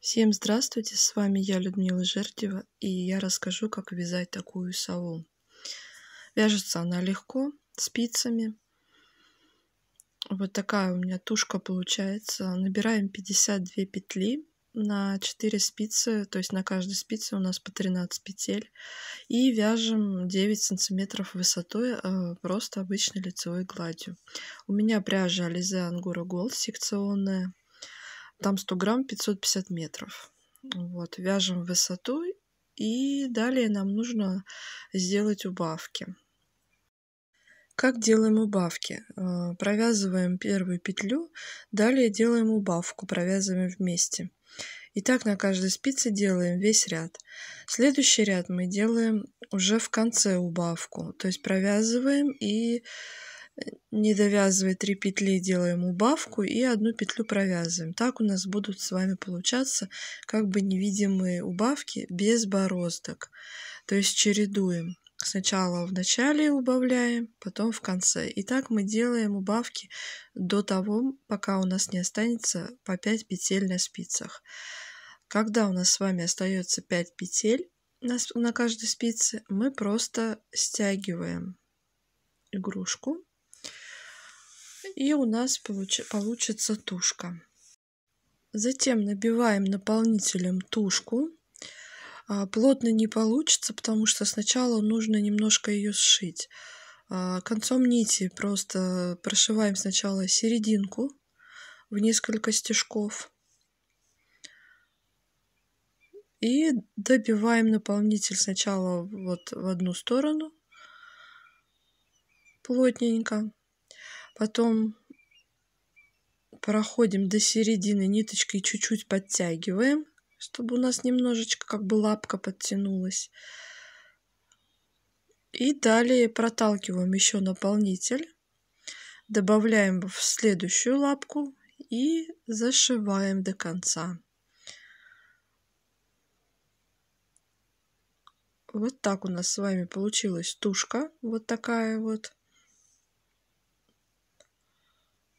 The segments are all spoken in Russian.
Всем здравствуйте, с вами я, Людмила Жердева, и я расскажу, как вязать такую сову. Вяжется она легко, спицами. Вот такая у меня тушка получается. Набираем 52 петли на 4 спицы, то есть на каждой спице у нас по 13 петель, и вяжем 9 сантиметров высотой э, просто обычной лицевой гладью. У меня пряжа Ализе Ангура Голд секционная, там 100 грамм 550 метров. Вот, вяжем высоту и далее нам нужно сделать убавки. Как делаем убавки? Э, провязываем первую петлю, далее делаем убавку, провязываем вместе. И так на каждой спице делаем весь ряд. Следующий ряд мы делаем уже в конце убавку, то есть провязываем и не довязывая 3 петли, делаем убавку и одну петлю провязываем. Так у нас будут с вами получаться как бы невидимые убавки без бороздок. То есть чередуем. Сначала в начале убавляем, потом в конце. И так мы делаем убавки до того, пока у нас не останется по 5 петель на спицах. Когда у нас с вами остается 5 петель на, на каждой спице, мы просто стягиваем игрушку и у нас получ получится тушка. Затем набиваем наполнителем тушку. А, плотно не получится, потому что сначала нужно немножко ее сшить. А, концом нити просто прошиваем сначала серединку в несколько стежков. И добиваем наполнитель сначала вот в одну сторону плотненько потом проходим до середины ниточкой чуть-чуть подтягиваем, чтобы у нас немножечко как бы лапка подтянулась. И далее проталкиваем еще наполнитель, добавляем в следующую лапку и зашиваем до конца. Вот так у нас с вами получилась тушка, вот такая вот.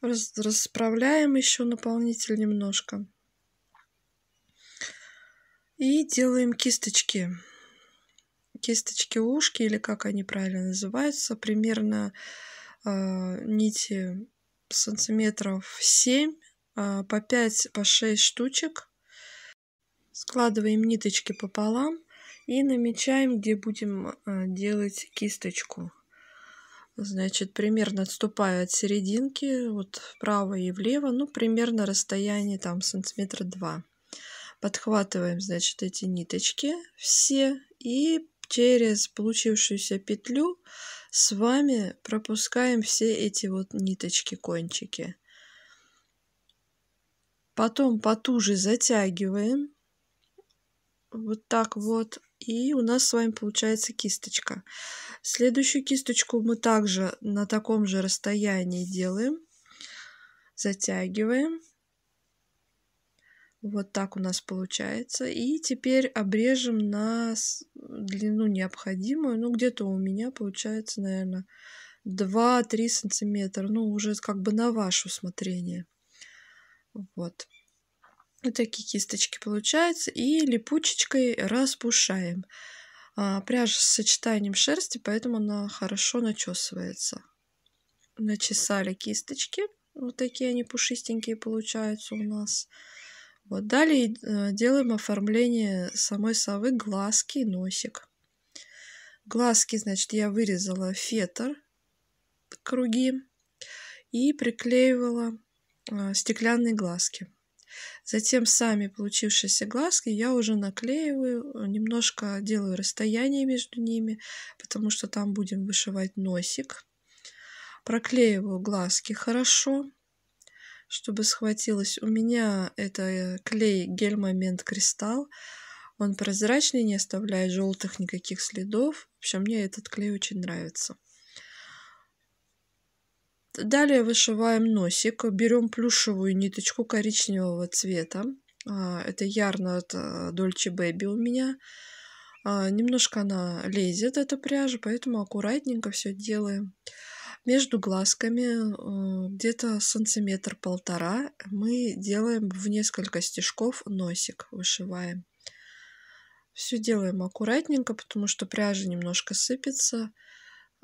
Раз, расправляем еще наполнитель немножко. И делаем кисточки. Кисточки ушки, или как они правильно называются, примерно э, нити сантиметров 7, э, по 5, по 6 штучек. Складываем ниточки пополам и намечаем, где будем э, делать кисточку. Значит, примерно отступаю от серединки, вот вправо и влево, ну, примерно расстояние там сантиметра два. Подхватываем, значит, эти ниточки все и через получившуюся петлю с вами пропускаем все эти вот ниточки, кончики. Потом потуже затягиваем. Вот так вот и у нас с вами получается кисточка. Следующую кисточку мы также на таком же расстоянии делаем. Затягиваем. Вот так у нас получается. И теперь обрежем на длину необходимую. Ну, где-то у меня получается, наверное, 2-3 сантиметра. Ну, уже как бы на ваше усмотрение. Вот. Вот ну, такие кисточки получаются. И липучечкой распушаем. А, пряжа с сочетанием шерсти, поэтому она хорошо начесывается. Начесали кисточки. Вот такие они пушистенькие получаются у нас. Вот далее э, делаем оформление самой совы глазки и носик. Глазки, значит, я вырезала фетр круги и приклеивала а, стеклянные глазки. Затем сами получившиеся глазки я уже наклеиваю, э, немножко делаю расстояние между ними, потому что там будем вышивать носик. Проклеиваю глазки хорошо, чтобы схватилось. У меня это э, клей гель-момент кристалл. Он прозрачный, не оставляет желтых никаких следов. В общем, мне этот клей очень нравится. Далее вышиваем носик, берем плюшевую ниточку коричневого цвета. А, это ярна от а, Dolce Baby у меня. А, немножко она лезет, эта пряжа, поэтому аккуратненько все делаем. Между глазками э, где-то сантиметр-полтора мы делаем в несколько стежков носик, вышиваем. Все делаем аккуратненько, потому что пряжа немножко сыпется.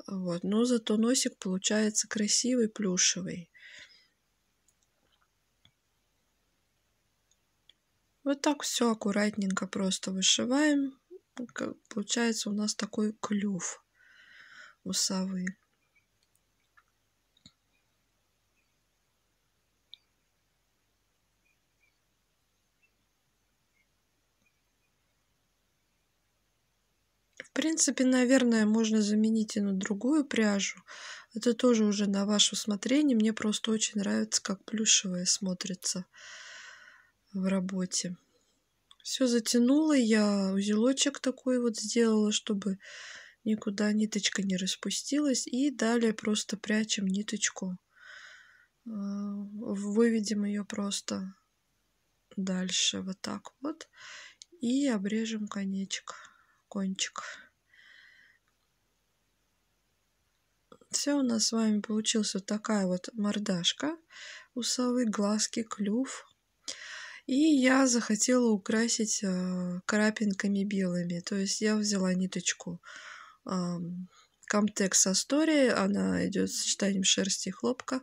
Вот. Но зато носик получается красивый, плюшевый. Вот так все аккуратненько просто вышиваем. Получается у нас такой клюв у совы. принципе, наверное, можно заменить и на другую пряжу. Это тоже уже на ваше усмотрение. Мне просто очень нравится, как плюшевая смотрится в работе. Все затянула я, узелочек такой вот сделала, чтобы никуда ниточка не распустилась. И далее просто прячем ниточку. Э, выведем ее просто дальше вот так вот. И обрежем конечек, кончик. конце у нас с вами получилась вот такая вот мордашка, усовые, глазки, клюв. И я захотела украсить э, крапинками белыми. То есть я взяла ниточку Comtex Astoria, Она идет с сочетанием шерсти и хлопка.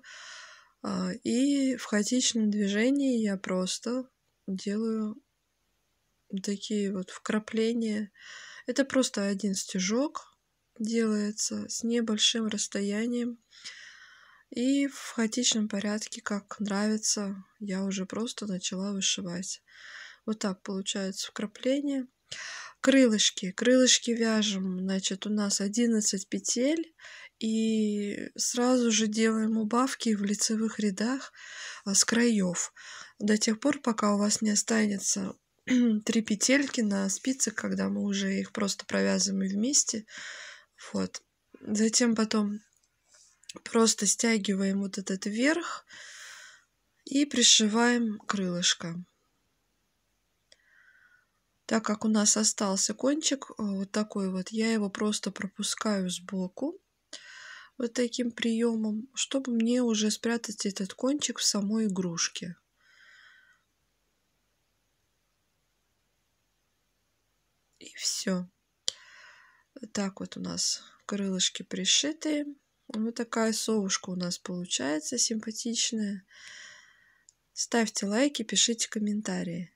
А, и в хаотичном движении я просто делаю такие вот вкрапления. Это просто один стежок, делается с небольшим расстоянием и в хаотичном порядке, как нравится, я уже просто начала вышивать. Вот так получается вкрапление. Крылышки. Крылышки вяжем, значит, у нас 11 петель, и сразу же делаем убавки в лицевых рядах а, с краев до тех пор, пока у вас не останется три петельки на спице, когда мы уже их просто провязываем вместе, вот. Затем потом просто стягиваем вот этот верх и пришиваем крылышко. Так как у нас остался кончик э, вот такой вот, я его просто пропускаю сбоку вот таким приемом, чтобы мне уже спрятать этот кончик в самой игрушке. И все так вот у нас крылышки пришиты. Вот такая совушка у нас получается симпатичная. Ставьте лайки, пишите комментарии.